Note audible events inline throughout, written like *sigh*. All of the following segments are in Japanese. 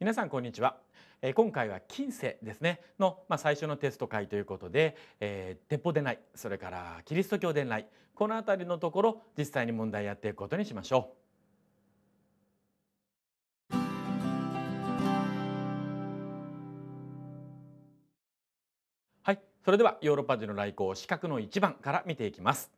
皆さんこんにちは、え今回は近世ですねの、まあ、最初のテスト会ということで、えー、鉄砲でないそれからキリスト教伝来この辺りのところ実際に問題やっていくことにしましょう。はい、それではヨーロッパ人の来航資格の1番から見ていきます。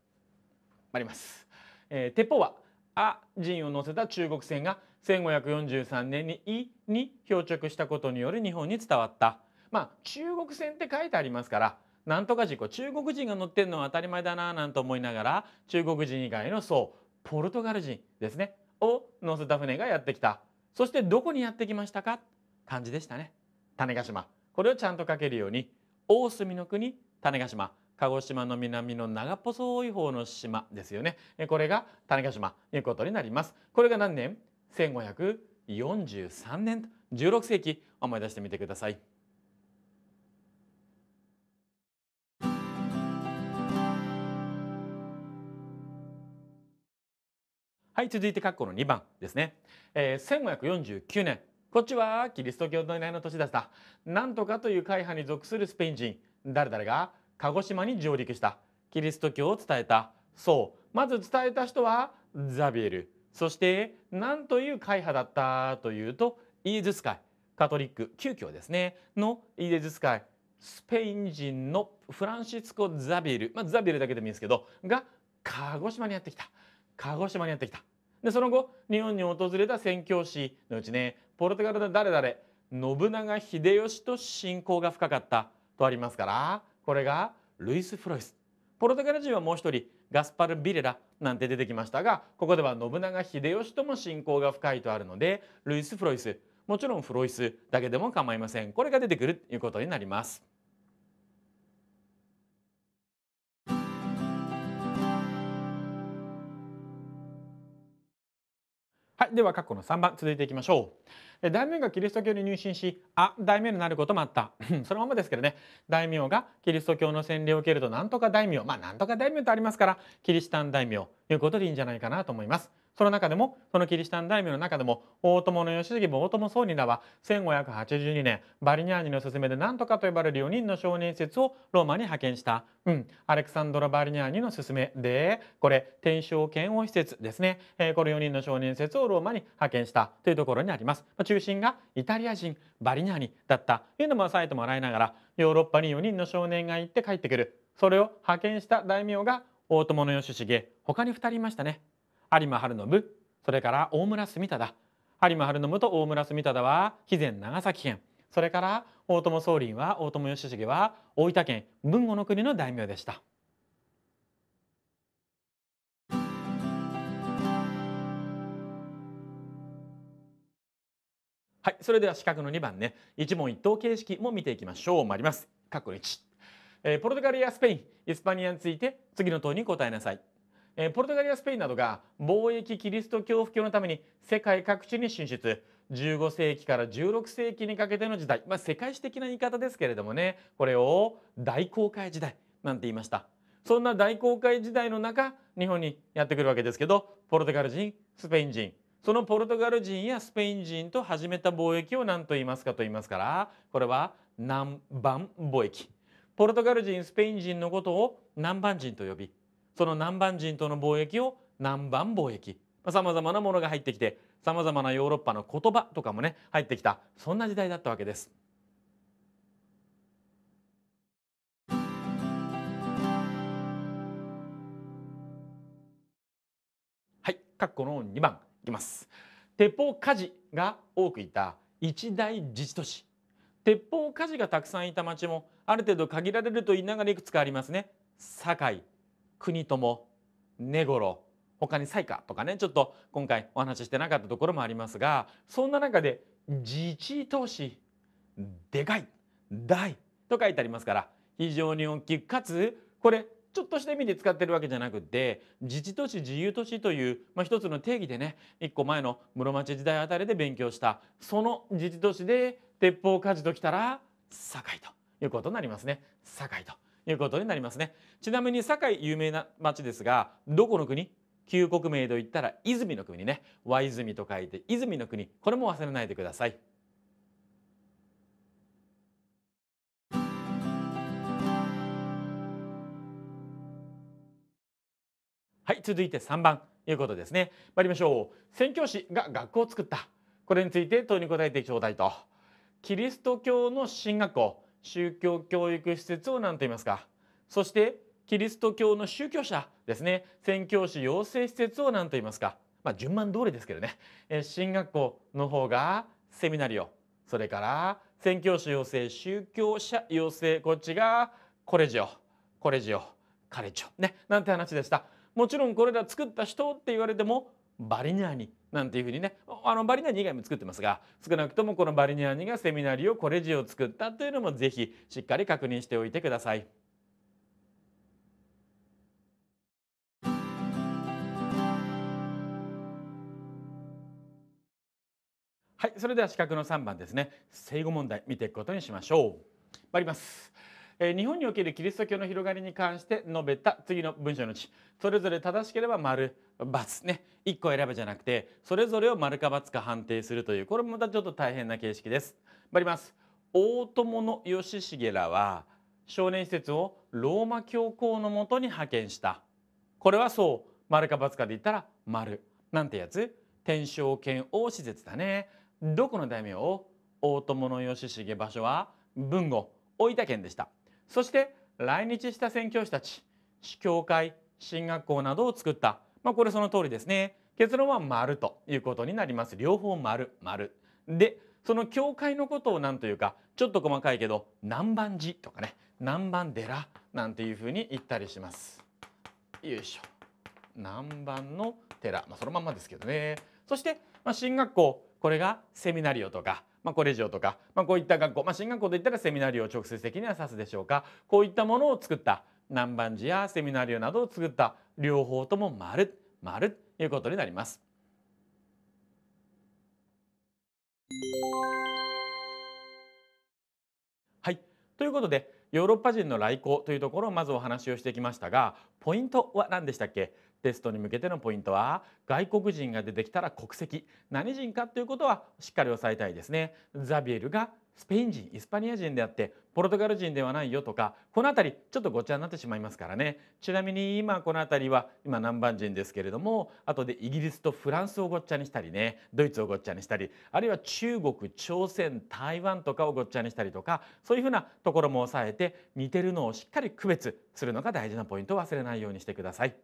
参ります、えー、鉄砲はア人を乗せた中国船が1543年に「い」に漂着したことによる日本に伝わったまあ中国船って書いてありますからなんとか事故中国人が乗ってるのは当たり前だななんて思いながら中国人以外のそうポルトガル人ですねを乗せた船がやってきたそしてどこにやってきましたか感じでしたね種子島これをちゃんと書けるように大隅の国種子島鹿児島の南の長細い方の島ですよねこれが種子島ということになりますこれが何年1543年と16世紀思い出してみてください。はい、続いて括弧の2番ですね。えー、1549年、こっちはキリスト教の依頼の年だった。なんとかという会派に属するスペイン人、誰々が鹿児島に上陸した。キリスト教を伝えた。そう、まず伝えた人はザビエル。そして何という会派だったというとイエズス会カトリック旧教ですねのイエズス会スペイン人のフランシスコ・ザビエル、まあ、ザビエルだけでもいいんですけどが鹿児島にやってきた鹿児島にやってきたでその後日本に訪れた宣教師のうちねポルトガルの誰々信長秀吉と親交が深かったとありますからこれがルイス・フロイスポルトガル人はもう一人ガスパル・ビレラなんて出てきましたがここでは信長秀吉とも親交が深いとあるのでルイス・フロイスもちろんフロイスだけでも構いませんこれが出てくるということになります。はい、では括弧の3番続いていきましょう。大名がキリスト教に入信しあ大名になることもあった *laughs* そのままですけどね大名がキリスト教の洗礼を受けるとなんとか大名まあなんとか大名とありますからキリシタン大名ということでいいんじゃないかなと思います。その中でもそのキリシタン大名の中でも大友の義次も大友宗理らは1582年バリニャーニの勧めで何とかと呼ばれる4人の少年説をローマに派遣した、うん、アレクサンドロ・バリニャーニの勧めでこれ天正検王施設ですね、えー、この4人の少年説をローマに派遣したというところにあります。中心がイタリア人バリニャーニだったというのも押さえてもらいながらヨーロッパに4人の少年が行って帰ってくるそれを派遣した大名が大友の義重他に2人いましたね有馬晴信それから大村住忠有馬晴信と大村住忠は肥前長崎県それから大友宗麟は大友義重は大分県豊後の国の大名でした。はい、それでは四角の2番ね一問一答形式も見ていきましょう参ります括弧1、えー、ポルトガルやスペインイスパニアについて次の問いに答えなさい、えー、ポルトガルやスペインなどが貿易キリスト教布教のために世界各地に進出15世紀から16世紀にかけての時代、まあ、世界史的な言い方ですけれどもねこれを大航海時代なんて言いましたそんな大航海時代の中日本にやってくるわけですけどポルトガル人スペイン人そのポルトガル人やスペイン人と始めた貿易を何と言いますかと言いますからこれは南蛮貿易ポルトガル人スペイン人のことを南蛮人と呼びその南蛮人との貿易を南蛮貿易さまざ、まなものが入ってきてさまざまなヨーロッパの言葉とかもね入ってきたそんな時代だったわけです。はい、括弧の2番きます鉄砲火事が多くいた一大自治都市鉄砲火事がたくさんいた町もある程度限られると言いながらいくつかありますね堺国友根頃他に西下とかねちょっと今回お話ししてなかったところもありますがそんな中で自治都市でかい大と書いてありますから非常に大きくかつこれちょっとした意味で使ってるわけじゃなくて自治都市自由都市という、まあ、一つの定義でね一個前の室町時代あたりで勉強したその自治都市で鉄砲火事ときたら堺ということになりますね堺ということになりますねちなみに堺有名な町ですがどこの国旧国名といったら泉の国ね和泉と書いて泉の国これも忘れないでください。はい続いて3番いうことですね参りましょう宣教師が学校を作ったこれについて問いに答えてちょうだいとキリスト教の進学校宗教教育施設を何と言いますかそしてキリスト教の宗教者ですね宣教師養成施設を何と言いますかまあ、順番通りですけどね、え進学校の方がセミナリオそれから宣教師養成宗教者養成こっちがコレジオコレジオカレッジオねなんて話でした。もちろんこれら作った人って言われてもバリニャーニなんていうふうにねあのバリニャーニ以外も作ってますが少なくともこのバリニャーニがセミナリオコレジを作ったというのもぜひしっかり確認しておいてください。はい、それでは四角の3番ですね。正誤問題見ていくことにしましょう。参ります。日本におけるキリスト教の広がりに関して述べた次の文章のうちそれぞれ正しければ丸×ね1個選ぶじゃなくてそれぞれを丸か×か判定するというこれもまたちょっと大変な形式です。参ります大友の義重らは少年施設をローマ教皇のもとに派遣したこれはそう丸か×かで言ったら丸なんてやつ天正剣王施設だねどこの大名を大友の義重場所は文後大分県でしたそして来日した宣教師たち教会進学校などを作った、まあ、これその通りですね結論は丸ということになります両方丸丸でその教会のことをなんというかちょっと細かいけど南蛮寺とかね南蛮寺なんていうふうに言ったりしますよいしょ南蛮の寺、まあ、そのまんまですけどねそして、まあ、進学校これがセミナリオとかまあ、コレジオとか、まあ、こういった学校、まあ、進学校といったらセミナリオを直接的には指すでしょうかこういったものを作った南蛮寺やセミナリオなどを作った両方とも丸丸ということになります。はいということでヨーロッパ人の来航というところをまずお話をしてきましたがポイントは何でしたっけテストに向けてのポイントは外国人が出てきたら国籍何人かということはしっかり押さえたいですね。ザビエルがスペイン人イスパニア人であってポルトガル人ではないよとかこの辺りちょっとごちゃになってしまいますからねちなみに今この辺りは今南蛮人ですけれども後でイギリスとフランスをごっちゃにしたりねドイツをごっちゃにしたりあるいは中国朝鮮台湾とかをごっちゃにしたりとかそういうふうなところも押さえて似てるのをしっかり区別するのが大事なポイントを忘れないようにしてください。